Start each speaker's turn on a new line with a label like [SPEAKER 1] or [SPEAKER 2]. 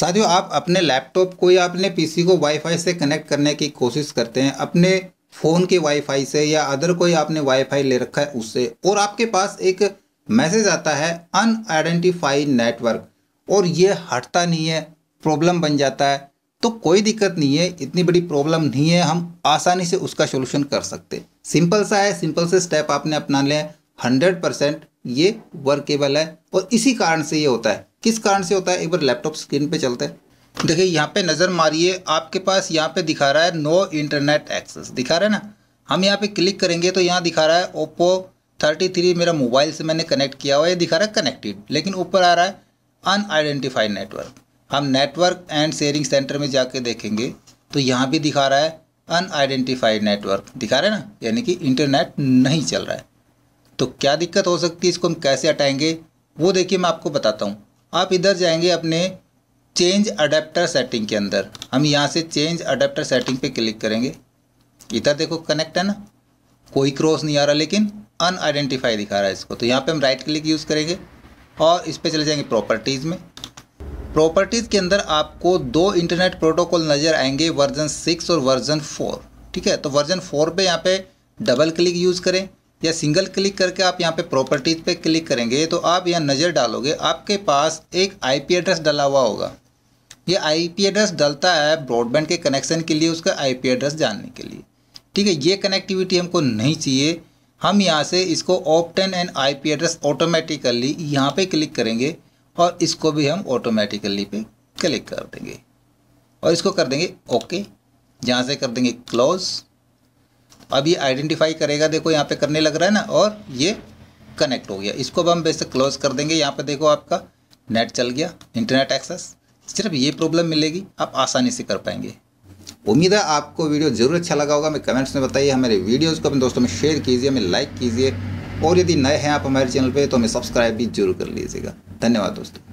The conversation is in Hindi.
[SPEAKER 1] साथियों आप अपने लैपटॉप को या अपने पीसी को वाईफाई से कनेक्ट करने की कोशिश करते हैं अपने फ़ोन के वाईफाई से या अदर कोई आपने वाईफाई ले रखा है उससे और आपके पास एक मैसेज आता है अनआइडेंटिफाइड नेटवर्क और ये हटता नहीं है प्रॉब्लम बन जाता है तो कोई दिक्कत नहीं है इतनी बड़ी प्रॉब्लम नहीं है हम आसानी से उसका सोल्यूशन कर सकते सिंपल सा है सिंपल से स्टेप आपने अपना लें हंड्रेड परसेंट ये वर्केबल है और इसी कारण से ये होता है किस कारण से होता है एक बार लैपटॉप स्क्रीन पे चलते हैं देखिए यहाँ पे नज़र मारिए आपके पास यहाँ पे दिखा रहा है नो इंटरनेट एक्सेस दिखा रहा है ना हम यहाँ पे क्लिक करेंगे तो यहाँ दिखा रहा है ओप्पो 33 मेरा मोबाइल से मैंने कनेक्ट किया हुआ है दिखा रहा है कनेक्टेड लेकिन ऊपर आ रहा है अनआइडेंटिफाइड नेटवर्क हम नेटवर्क एंड शेयरिंग सेंटर में जाके देखेंगे तो यहाँ भी दिखा रहा है अनआइडेंटिफाइड नेटवर्क दिखा रहे हैं ना यानी कि इंटरनेट नहीं चल रहा है तो क्या दिक्कत हो सकती है इसको हम कैसे हटाएंगे वो देखिए मैं आपको बताता हूँ आप इधर जाएंगे अपने चेंज अडेप्टर सेटिंग के अंदर हम यहाँ से चेंज अडेप्टर सेटिंग पे क्लिक करेंगे इधर देखो कनेक्ट है ना कोई क्रॉस नहीं आ रहा लेकिन अनआइडेंटिफाई दिखा रहा है इसको तो यहाँ पे हम राइट क्लिक यूज़ करेंगे और इस पर चले जाएंगे प्रॉपर्टीज़ में प्रॉपर्टीज़ के अंदर आपको दो इंटरनेट प्रोटोकॉल नज़र आएंगे वर्जन सिक्स और वर्जन फोर ठीक है तो वर्जन फोर पर यहाँ पर डबल क्लिक यूज़ करें या सिंगल क्लिक करके आप यहाँ पे प्रॉपर्टीज़ पे क्लिक करेंगे तो आप यहाँ नज़र डालोगे आपके पास एक आईपी एड्रेस डला हुआ होगा ये आईपी एड्रेस डलता है ब्रॉडबैंड के कनेक्शन के लिए उसका आईपी एड्रेस जानने के लिए ठीक है ये कनेक्टिविटी हमको नहीं चाहिए हम यहाँ से इसको obtain and P address automatically यहाँ पर क्लिक करेंगे और इसको भी हम ऑटोमेटिकली पे क्लिक कर देंगे और इसको कर देंगे ओके यहाँ से कर देंगे क्लोज़ अब ये आइडेंटिफाई करेगा देखो यहाँ पे करने लग रहा है ना और ये कनेक्ट हो गया इसको अब हम वैसे क्लोज कर देंगे यहाँ पे देखो आपका नेट चल गया इंटरनेट एक्सेस सिर्फ ये प्रॉब्लम मिलेगी आप आसानी से कर पाएंगे उम्मीद है आपको वीडियो जरूर अच्छा लगा होगा हमें कमेंट्स में बताइए हमारे वीडियोज़ को अपने दोस्तों में शेयर कीजिए हमें लाइक कीजिए और यदि नए हैं आप हमारे चैनल पर तो हमें सब्सक्राइब भी जरूर कर लीजिएगा धन्यवाद दोस्तों